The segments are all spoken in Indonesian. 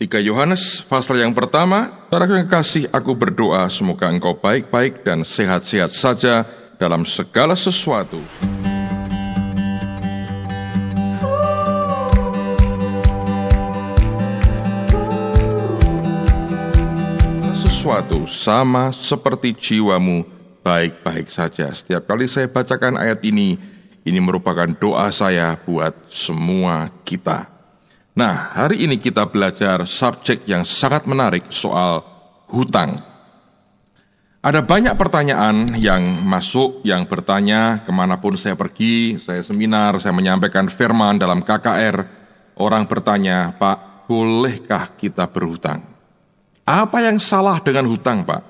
3 Yohanes pasal yang pertama, para yang kasih, aku berdoa semoga engkau baik-baik dan sehat-sehat saja dalam segala sesuatu. Sesuatu sama seperti jiwamu baik-baik saja. Setiap kali saya bacakan ayat ini, ini merupakan doa saya buat semua kita. Nah, hari ini kita belajar subjek yang sangat menarik soal hutang. Ada banyak pertanyaan yang masuk, yang bertanya kemanapun saya pergi, saya seminar, saya menyampaikan firman dalam KKR. Orang bertanya, Pak, bolehkah kita berhutang? Apa yang salah dengan hutang, Pak?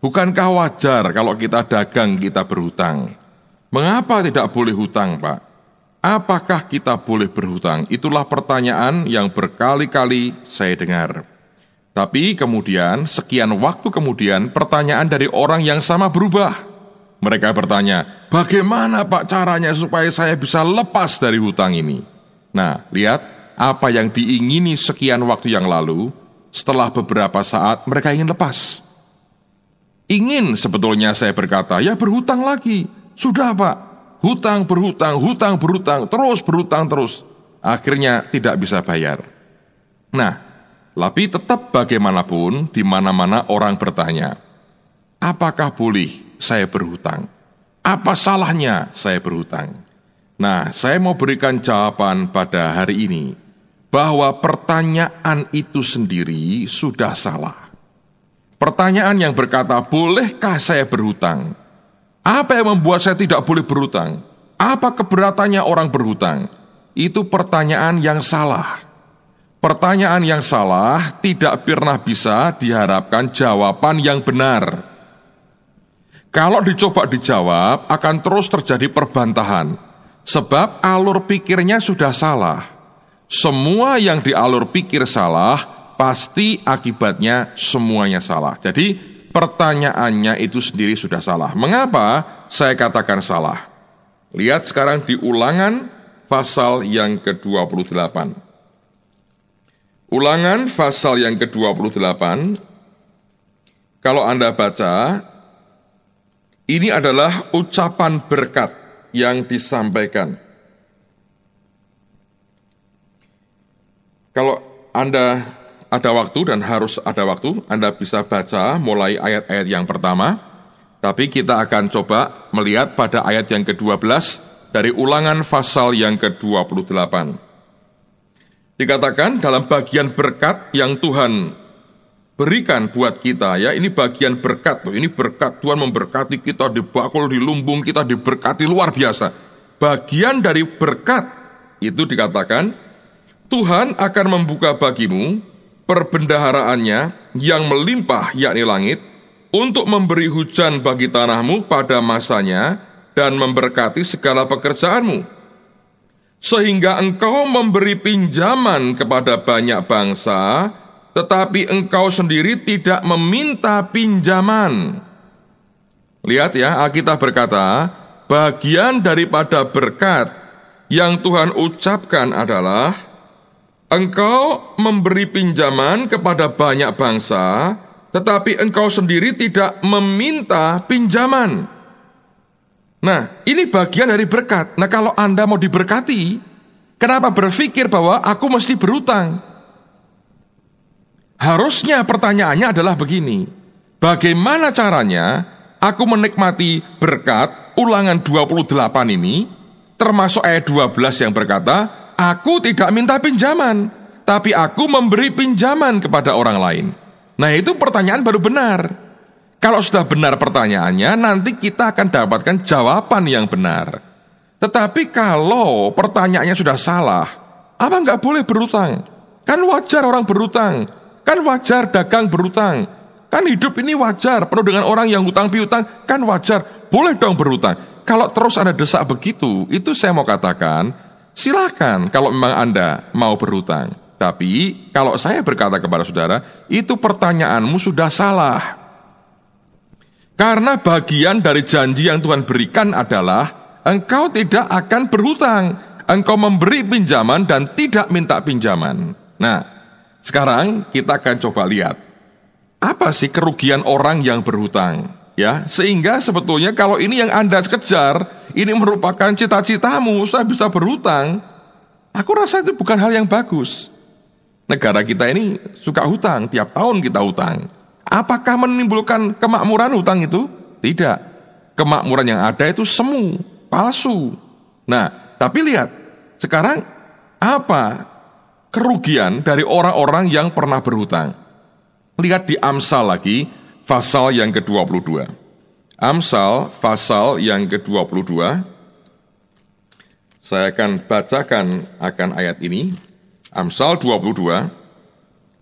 Bukankah wajar kalau kita dagang kita berhutang? Mengapa tidak boleh hutang, Pak? Apakah kita boleh berhutang? Itulah pertanyaan yang berkali-kali saya dengar. Tapi kemudian, sekian waktu kemudian, pertanyaan dari orang yang sama berubah. Mereka bertanya, "Bagaimana, Pak, caranya supaya saya bisa lepas dari hutang ini?" Nah, lihat apa yang diingini sekian waktu yang lalu. Setelah beberapa saat, mereka ingin lepas. Ingin sebetulnya saya berkata, "Ya, berhutang lagi." Sudah, Pak, hutang berhutang, hutang berhutang, terus berhutang terus. Akhirnya tidak bisa bayar. Nah, tapi tetap bagaimanapun di mana-mana orang bertanya, apakah boleh saya berhutang? Apa salahnya saya berhutang? Nah, saya mau berikan jawaban pada hari ini bahwa pertanyaan itu sendiri sudah salah. Pertanyaan yang berkata, "Bolehkah saya berhutang?" Apa yang membuat saya tidak boleh berhutang? Apa keberatannya orang berhutang? Itu pertanyaan yang salah. Pertanyaan yang salah tidak pernah bisa diharapkan jawaban yang benar. Kalau dicoba dijawab, akan terus terjadi perbantahan, sebab alur pikirnya sudah salah. Semua yang di alur pikir salah, pasti akibatnya semuanya salah. Jadi, pertanyaannya itu sendiri sudah salah. Mengapa saya katakan salah? Lihat sekarang di ulangan pasal yang ke-28. Ulangan pasal yang ke-28, kalau Anda baca, ini adalah ucapan berkat yang disampaikan. Kalau Anda ada waktu dan harus ada waktu. Anda bisa baca mulai ayat-ayat yang pertama, tapi kita akan coba melihat pada ayat yang ke-12 dari ulangan pasal yang ke-28. Dikatakan dalam bagian berkat yang Tuhan berikan buat kita ya ini bagian berkat tuh ini berkat Tuhan memberkati kita di dibakul di lumbung kita diberkati luar biasa bagian dari berkat itu dikatakan Tuhan akan membuka bagimu perbendaharaannya yang melimpah yakni langit untuk memberi hujan bagi tanahmu pada masanya dan memberkati segala pekerjaanmu sehingga engkau memberi pinjaman kepada banyak bangsa tetapi engkau sendiri tidak meminta pinjaman lihat ya Alkitab berkata bagian daripada berkat yang Tuhan ucapkan adalah Engkau memberi pinjaman kepada banyak bangsa, tetapi engkau sendiri tidak meminta pinjaman. Nah, ini bagian dari berkat. Nah, kalau Anda mau diberkati, kenapa berpikir bahwa aku mesti berutang? Harusnya pertanyaannya adalah begini: bagaimana caranya aku menikmati berkat ulangan 28 ini, termasuk ayat 12 yang berkata, Aku tidak minta pinjaman, tapi aku memberi pinjaman kepada orang lain. Nah, itu pertanyaan baru benar. Kalau sudah benar pertanyaannya, nanti kita akan dapatkan jawaban yang benar. Tetapi kalau pertanyaannya sudah salah, apa nggak boleh berutang? Kan wajar orang berutang, kan wajar dagang berutang, kan hidup ini wajar penuh dengan orang yang hutang piutang, kan wajar boleh dong berutang. Kalau terus ada desak begitu, itu saya mau katakan silakan kalau memang Anda mau berhutang. Tapi kalau saya berkata kepada saudara, itu pertanyaanmu sudah salah. Karena bagian dari janji yang Tuhan berikan adalah engkau tidak akan berhutang. Engkau memberi pinjaman dan tidak minta pinjaman. Nah, sekarang kita akan coba lihat apa sih kerugian orang yang berhutang, ya? Sehingga sebetulnya kalau ini yang Anda kejar, ini merupakan cita-citamu, saya bisa berhutang. Aku rasa itu bukan hal yang bagus. Negara kita ini suka hutang, tiap tahun kita hutang. Apakah menimbulkan kemakmuran hutang itu? Tidak. Kemakmuran yang ada itu semu, palsu. Nah, tapi lihat, sekarang apa kerugian dari orang-orang yang pernah berhutang? Lihat di Amsal lagi, pasal yang ke-22. Amsal pasal yang ke-22. Saya akan bacakan akan ayat ini. Amsal 22.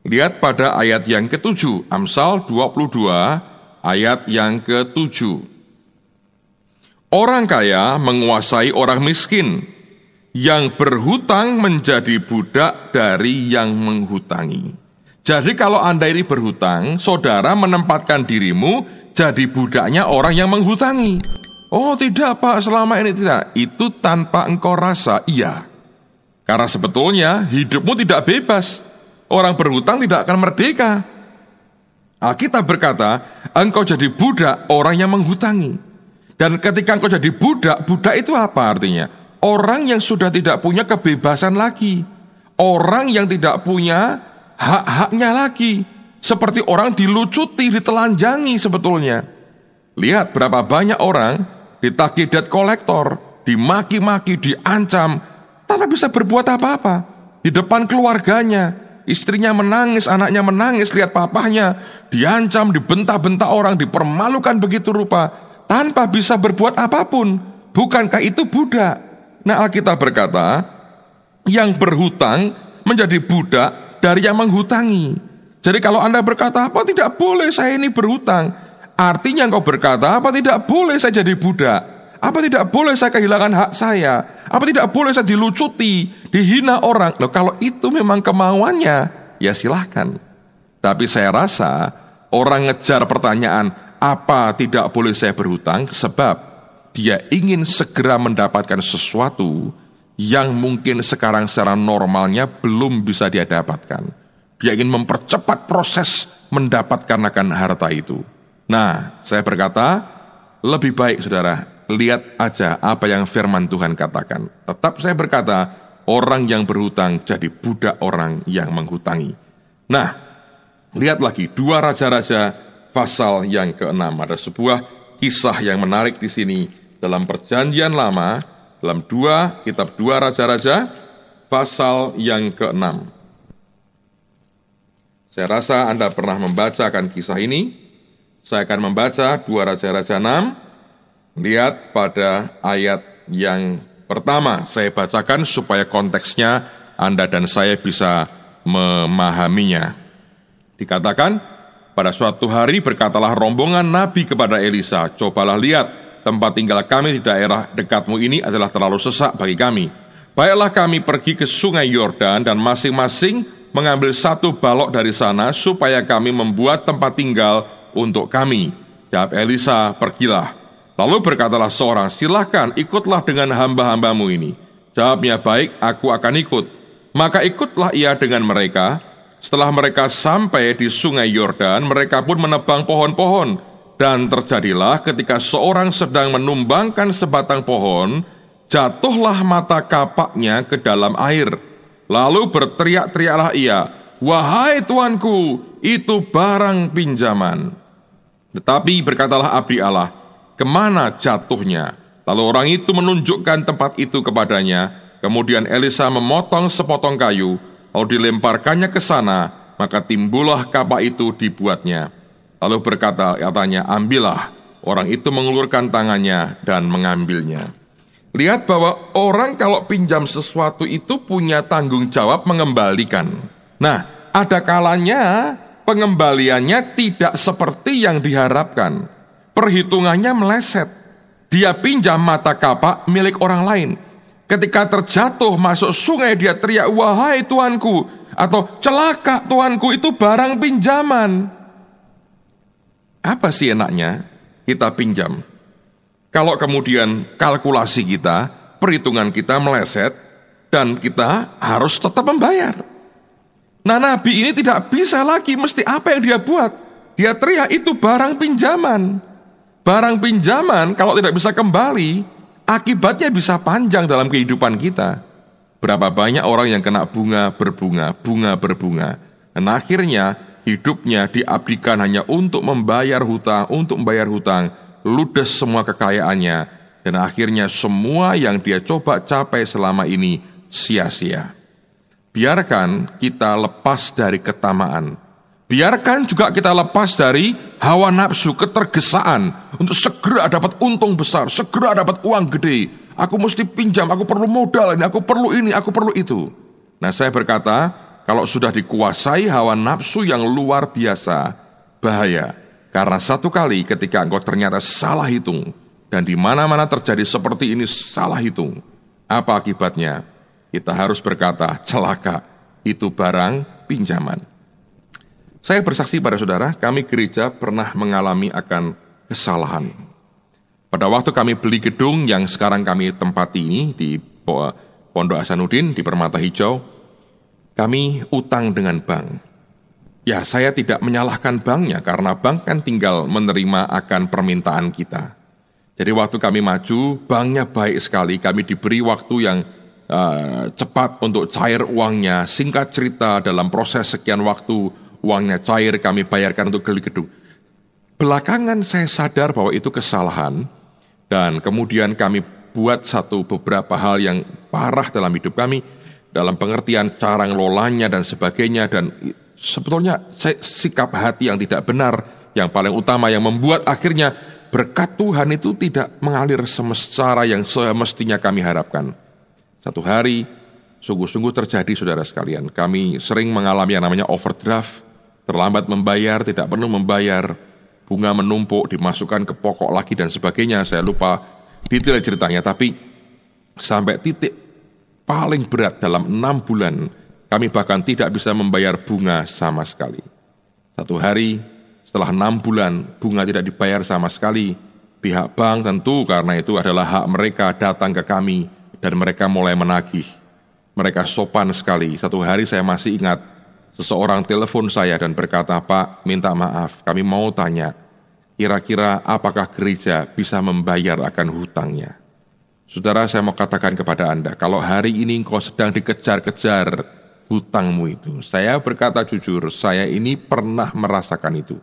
Lihat pada ayat yang ke-7. Amsal 22 ayat yang ke-7. Orang kaya menguasai orang miskin, yang berhutang menjadi budak dari yang menghutangi. Jadi kalau Anda ini berhutang, saudara menempatkan dirimu jadi budaknya orang yang menghutangi. Oh tidak pak, selama ini tidak. Itu tanpa engkau rasa, iya. Karena sebetulnya hidupmu tidak bebas. Orang berhutang tidak akan merdeka. Alkitab berkata, engkau jadi budak orang yang menghutangi. Dan ketika engkau jadi budak, budak itu apa artinya? Orang yang sudah tidak punya kebebasan lagi. Orang yang tidak punya hak-haknya lagi seperti orang dilucuti, ditelanjangi sebetulnya. Lihat berapa banyak orang ditagih debt kolektor, dimaki-maki, diancam, tanpa bisa berbuat apa-apa. Di depan keluarganya, istrinya menangis, anaknya menangis, lihat papahnya, diancam, dibentak-bentak orang, dipermalukan begitu rupa, tanpa bisa berbuat apapun. Bukankah itu budak? Nah Alkitab berkata, yang berhutang menjadi budak dari yang menghutangi. Jadi kalau Anda berkata, apa tidak boleh saya ini berhutang? Artinya engkau berkata, apa tidak boleh saya jadi budak? Apa tidak boleh saya kehilangan hak saya? Apa tidak boleh saya dilucuti, dihina orang? Loh, kalau itu memang kemauannya, ya silahkan. Tapi saya rasa orang ngejar pertanyaan, apa tidak boleh saya berhutang? Sebab dia ingin segera mendapatkan sesuatu yang mungkin sekarang secara normalnya belum bisa dia dapatkan. Dia ingin mempercepat proses mendapatkan akan harta itu. Nah, saya berkata, lebih baik saudara, lihat aja apa yang firman Tuhan katakan. Tetap saya berkata, orang yang berhutang jadi budak orang yang menghutangi. Nah, lihat lagi, dua raja-raja pasal yang keenam. Ada sebuah kisah yang menarik di sini. Dalam perjanjian lama, dalam dua kitab dua raja-raja, pasal yang keenam. Saya rasa Anda pernah membaca akan kisah ini. Saya akan membaca dua Raja-Raja 6. Lihat pada ayat yang pertama saya bacakan supaya konteksnya Anda dan saya bisa memahaminya. Dikatakan, pada suatu hari berkatalah rombongan Nabi kepada Elisa, cobalah lihat tempat tinggal kami di daerah dekatmu ini adalah terlalu sesak bagi kami. Baiklah kami pergi ke sungai Yordan dan masing-masing mengambil satu balok dari sana supaya kami membuat tempat tinggal untuk kami. Jawab Elisa, pergilah. Lalu berkatalah seorang, silahkan ikutlah dengan hamba-hambamu ini. Jawabnya baik, aku akan ikut. Maka ikutlah ia dengan mereka. Setelah mereka sampai di sungai Yordan, mereka pun menebang pohon-pohon. Dan terjadilah ketika seorang sedang menumbangkan sebatang pohon, jatuhlah mata kapaknya ke dalam air.' Lalu berteriak-teriaklah ia, Wahai tuanku, itu barang pinjaman. Tetapi berkatalah abdi Allah, kemana jatuhnya? Lalu orang itu menunjukkan tempat itu kepadanya. Kemudian Elisa memotong sepotong kayu, lalu dilemparkannya ke sana, maka timbullah kapak itu dibuatnya. Lalu berkata, katanya, ambillah. Orang itu mengulurkan tangannya dan mengambilnya. Lihat bahwa orang kalau pinjam sesuatu itu punya tanggung jawab mengembalikan. Nah, ada kalanya pengembaliannya tidak seperti yang diharapkan. Perhitungannya meleset. Dia pinjam mata kapak milik orang lain. Ketika terjatuh masuk sungai dia teriak, "Wahai Tuanku!" atau "Celaka Tuanku, itu barang pinjaman." Apa sih enaknya kita pinjam? Kalau kemudian kalkulasi kita, perhitungan kita meleset, dan kita harus tetap membayar. Nah Nabi ini tidak bisa lagi mesti apa yang dia buat. Dia teriak itu barang pinjaman. Barang pinjaman kalau tidak bisa kembali, akibatnya bisa panjang dalam kehidupan kita. Berapa banyak orang yang kena bunga berbunga, bunga berbunga. Dan akhirnya hidupnya diabdikan hanya untuk membayar hutang, untuk membayar hutang ludes semua kekayaannya, dan akhirnya semua yang dia coba capai selama ini sia-sia. Biarkan kita lepas dari ketamaan. Biarkan juga kita lepas dari hawa nafsu, ketergesaan untuk segera dapat untung besar, segera dapat uang gede. Aku mesti pinjam, aku perlu modal ini, aku perlu ini, aku perlu itu. Nah, saya berkata, kalau sudah dikuasai hawa nafsu yang luar biasa, bahaya karena satu kali ketika engkau ternyata salah hitung, dan di mana-mana terjadi seperti ini salah hitung, apa akibatnya? Kita harus berkata, celaka, itu barang pinjaman. Saya bersaksi pada saudara, kami gereja pernah mengalami akan kesalahan. Pada waktu kami beli gedung yang sekarang kami tempati ini di Pondok Hasanuddin di Permata Hijau, kami utang dengan bank. Ya, saya tidak menyalahkan banknya karena bank kan tinggal menerima akan permintaan kita. Jadi waktu kami maju, banknya baik sekali. Kami diberi waktu yang uh, cepat untuk cair uangnya. Singkat cerita, dalam proses sekian waktu uangnya cair, kami bayarkan untuk geli gedung. Belakangan saya sadar bahwa itu kesalahan dan kemudian kami buat satu beberapa hal yang parah dalam hidup kami dalam pengertian cara ngelolanya dan sebagainya dan Sebetulnya sikap hati yang tidak benar yang paling utama yang membuat akhirnya berkat Tuhan itu tidak mengalir semestara yang semestinya kami harapkan. Satu hari sungguh-sungguh terjadi saudara sekalian. Kami sering mengalami yang namanya overdraft, terlambat membayar, tidak perlu membayar, bunga menumpuk, dimasukkan ke pokok lagi dan sebagainya. Saya lupa detail ceritanya, tapi sampai titik paling berat dalam enam bulan kami bahkan tidak bisa membayar bunga sama sekali. Satu hari setelah enam bulan bunga tidak dibayar sama sekali, pihak bank tentu karena itu adalah hak mereka datang ke kami dan mereka mulai menagih. Mereka sopan sekali. Satu hari saya masih ingat seseorang telepon saya dan berkata, "Pak, minta maaf, kami mau tanya, kira-kira apakah gereja bisa membayar akan hutangnya?" Saudara, saya mau katakan kepada Anda, kalau hari ini engkau sedang dikejar-kejar hutangmu itu. Saya berkata jujur, saya ini pernah merasakan itu.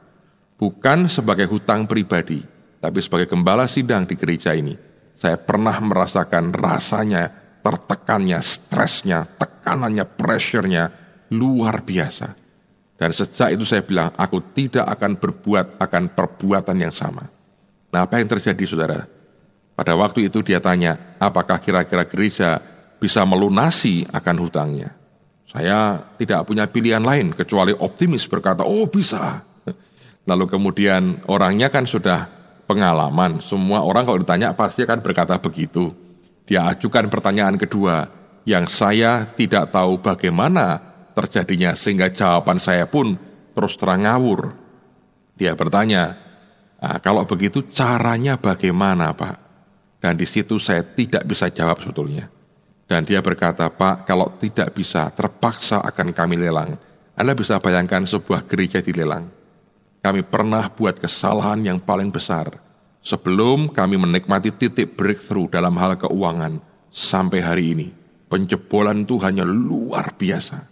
Bukan sebagai hutang pribadi, tapi sebagai gembala sidang di gereja ini. Saya pernah merasakan rasanya, tertekannya, stresnya, tekanannya, pressure-nya, luar biasa. Dan sejak itu saya bilang, aku tidak akan berbuat akan perbuatan yang sama. Nah apa yang terjadi saudara? Pada waktu itu dia tanya, apakah kira-kira gereja bisa melunasi akan hutangnya? Saya tidak punya pilihan lain kecuali optimis berkata, oh bisa. Lalu kemudian orangnya kan sudah pengalaman. Semua orang kalau ditanya pasti akan berkata begitu. Dia ajukan pertanyaan kedua, yang saya tidak tahu bagaimana terjadinya sehingga jawaban saya pun terus terang ngawur. Dia bertanya, ah, kalau begitu caranya bagaimana Pak? Dan di situ saya tidak bisa jawab sebetulnya. Dan dia berkata, Pak, kalau tidak bisa, terpaksa akan kami lelang. Anda bisa bayangkan sebuah gereja di lelang. Kami pernah buat kesalahan yang paling besar. Sebelum kami menikmati titik breakthrough dalam hal keuangan, sampai hari ini, penjebolan itu hanya luar biasa.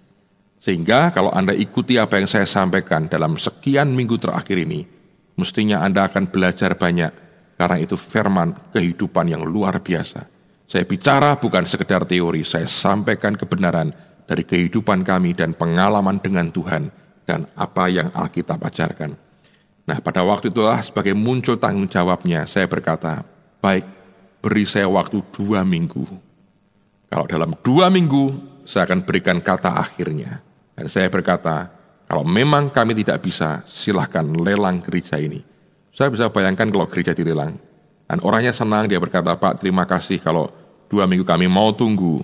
Sehingga kalau Anda ikuti apa yang saya sampaikan dalam sekian minggu terakhir ini, mestinya Anda akan belajar banyak, karena itu firman kehidupan yang luar biasa saya bicara bukan sekedar teori, saya sampaikan kebenaran dari kehidupan kami dan pengalaman dengan Tuhan dan apa yang Alkitab ajarkan. Nah, pada waktu itulah sebagai muncul tanggung jawabnya, saya berkata, baik, beri saya waktu dua minggu. Kalau dalam dua minggu, saya akan berikan kata akhirnya. Dan saya berkata, kalau memang kami tidak bisa, silahkan lelang gereja ini. Saya bisa bayangkan kalau gereja dilelang, dan orangnya senang, dia berkata, Pak terima kasih kalau dua minggu kami mau tunggu.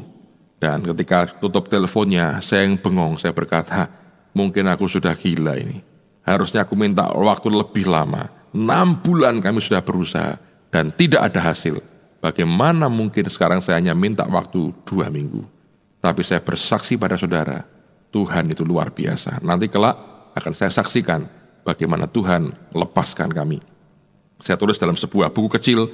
Dan ketika tutup teleponnya, saya yang bengong, saya berkata, mungkin aku sudah gila ini. Harusnya aku minta waktu lebih lama. Enam bulan kami sudah berusaha dan tidak ada hasil. Bagaimana mungkin sekarang saya hanya minta waktu dua minggu. Tapi saya bersaksi pada saudara, Tuhan itu luar biasa. Nanti kelak akan saya saksikan bagaimana Tuhan lepaskan kami saya tulis dalam sebuah buku kecil,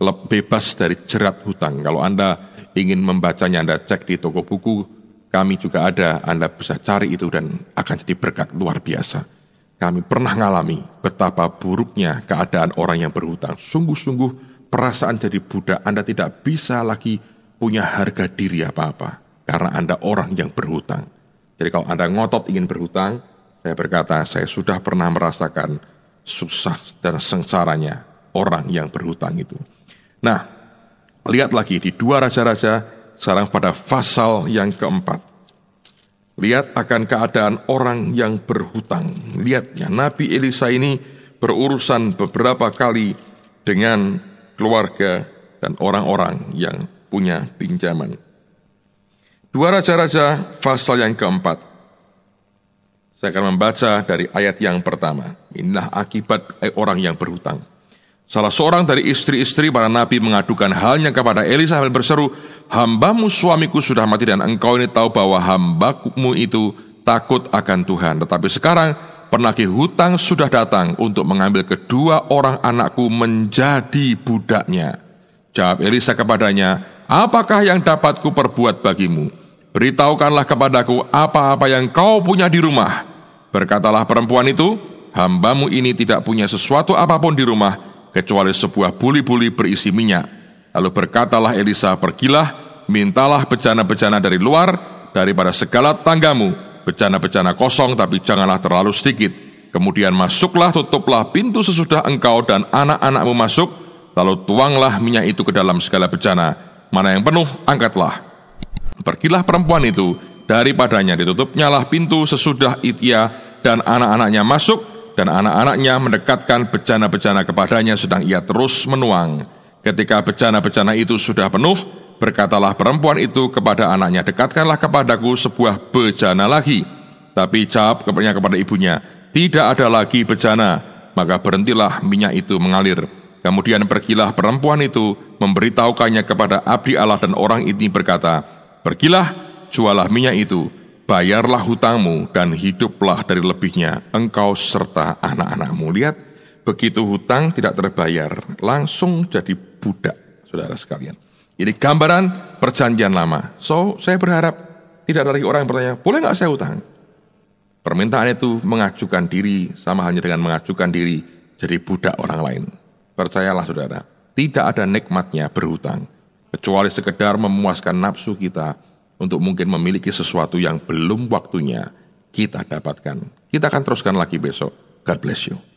Bebas dari Jerat Hutang. Kalau Anda ingin membacanya, Anda cek di toko buku, kami juga ada, Anda bisa cari itu dan akan jadi berkat luar biasa. Kami pernah mengalami betapa buruknya keadaan orang yang berhutang. Sungguh-sungguh perasaan jadi budak, Anda tidak bisa lagi punya harga diri apa-apa. Karena Anda orang yang berhutang. Jadi kalau Anda ngotot ingin berhutang, saya berkata, saya sudah pernah merasakan susah dan sengsaranya orang yang berhutang itu. Nah, lihat lagi di dua raja-raja sekarang pada pasal yang keempat. Lihat akan keadaan orang yang berhutang. Lihat ya, Nabi Elisa ini berurusan beberapa kali dengan keluarga dan orang-orang yang punya pinjaman. Dua raja-raja pasal yang keempat. Saya akan membaca dari ayat yang pertama. Inilah akibat eh, orang yang berhutang. Salah seorang dari istri-istri para nabi mengadukan halnya kepada Elisa sambil berseru, Hambamu suamiku sudah mati dan engkau ini tahu bahwa hambamu itu takut akan Tuhan. Tetapi sekarang penagih hutang sudah datang untuk mengambil kedua orang anakku menjadi budaknya. Jawab Elisa kepadanya, Apakah yang dapat ku perbuat bagimu? Beritahukanlah kepadaku apa-apa yang kau punya di rumah.' Berkatalah perempuan itu, hambamu ini tidak punya sesuatu apapun di rumah, kecuali sebuah buli-buli berisi minyak. Lalu berkatalah Elisa, pergilah, mintalah bejana-bejana dari luar, daripada segala tanggamu, bejana-bejana kosong tapi janganlah terlalu sedikit. Kemudian masuklah, tutuplah pintu sesudah engkau dan anak-anakmu masuk, lalu tuanglah minyak itu ke dalam segala bejana. Mana yang penuh, angkatlah. Pergilah perempuan itu, Daripadanya ditutupnyalah pintu sesudah ia dan anak-anaknya masuk dan anak-anaknya mendekatkan bejana-bejana kepadanya sedang ia terus menuang. Ketika bejana-bejana itu sudah penuh, berkatalah perempuan itu kepada anaknya, dekatkanlah kepadaku sebuah bejana lagi. Tapi jawab kepadanya kepada ibunya, tidak ada lagi bejana, maka berhentilah minyak itu mengalir. Kemudian pergilah perempuan itu, memberitahukannya kepada abdi Allah dan orang ini berkata, Pergilah jualah minyak itu, bayarlah hutangmu dan hiduplah dari lebihnya engkau serta anak-anakmu. Lihat, begitu hutang tidak terbayar, langsung jadi budak, saudara sekalian. Ini gambaran perjanjian lama. So, saya berharap tidak ada lagi orang yang bertanya, boleh nggak saya hutang? Permintaan itu mengajukan diri sama hanya dengan mengajukan diri jadi budak orang lain. Percayalah saudara, tidak ada nikmatnya berhutang. Kecuali sekedar memuaskan nafsu kita, untuk mungkin memiliki sesuatu yang belum waktunya kita dapatkan. Kita akan teruskan lagi besok. God bless you.